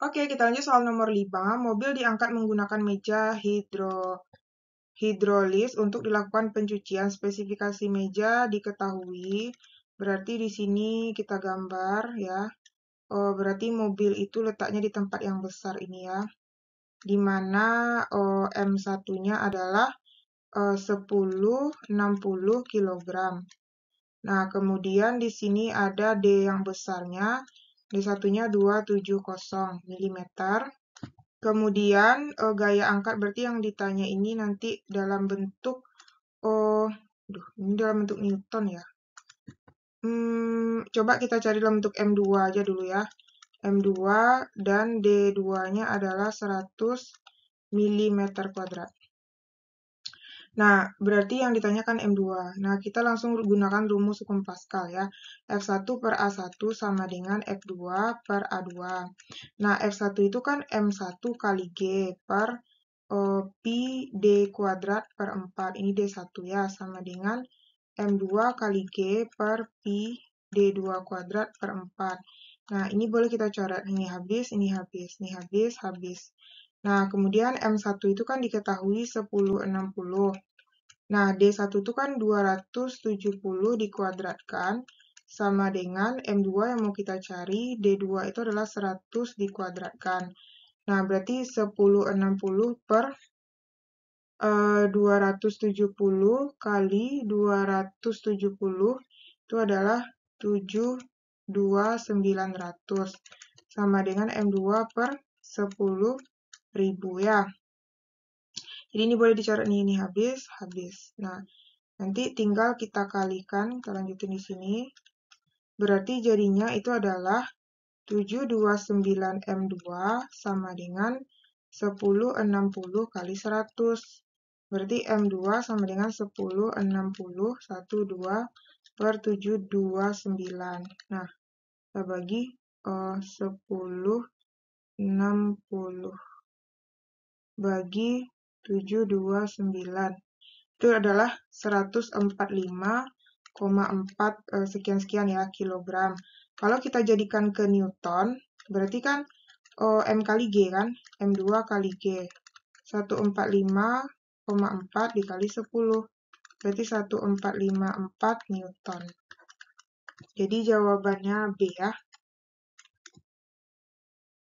Oke, kita lanjut soal nomor 5. Mobil diangkat menggunakan meja hidro hidrolis untuk dilakukan pencucian. Spesifikasi meja diketahui. Berarti di sini kita gambar ya. Oh, berarti mobil itu letaknya di tempat yang besar ini ya. Di mana oh, M1-nya adalah eh, 10 60 kg. Nah, kemudian di sini ada D yang besarnya di satunya 270 mm. Kemudian uh, gaya angkat berarti yang ditanya ini nanti dalam bentuk oh, duh, ini dalam bentuk Newton ya. Hmm, coba kita cari dalam bentuk M2 aja dulu ya. M2 dan D2-nya adalah 100 mm kuadrat. Nah, berarti yang ditanyakan M2. Nah, kita langsung gunakan rumus hukum Pascal ya. F1 per A1 sama dengan F2 per A2. Nah, F1 itu kan M1 kali G per uh, pi D kuadrat per 4. Ini D1 ya, sama dengan M2 kali G per pi D2 kuadrat per 4. Nah, ini boleh kita coret. Ini habis, ini habis, ini habis, habis. Nah, kemudian M1 itu kan diketahui 1060. Nah, D1 itu kan 270 dikuadratkan sama dengan M2 yang mau kita cari, D2 itu adalah 100 dikuadratkan. Nah, berarti 1060 per eh, uh, 270 kali 270 itu adalah 72900 sama dengan M2 per 10 ribu ya. Jadi ini boleh dicoret nih, ini habis, habis. Nah, nanti tinggal kita kalikan, kita lanjutin di sini. Berarti jadinya itu adalah 729M2 sama dengan 1060 kali 100. Berarti M2 sama dengan 1060 12 per 729. Nah, kita bagi eh, uh, 1060 bagi 729. Itu adalah 145,4 eh, sekian-sekian ya kilogram. Kalau kita jadikan ke Newton, berarti kan oh, M kali G kan? M2 kali G. 145,4 dikali 10. Berarti 1454 Newton. Jadi jawabannya B ya.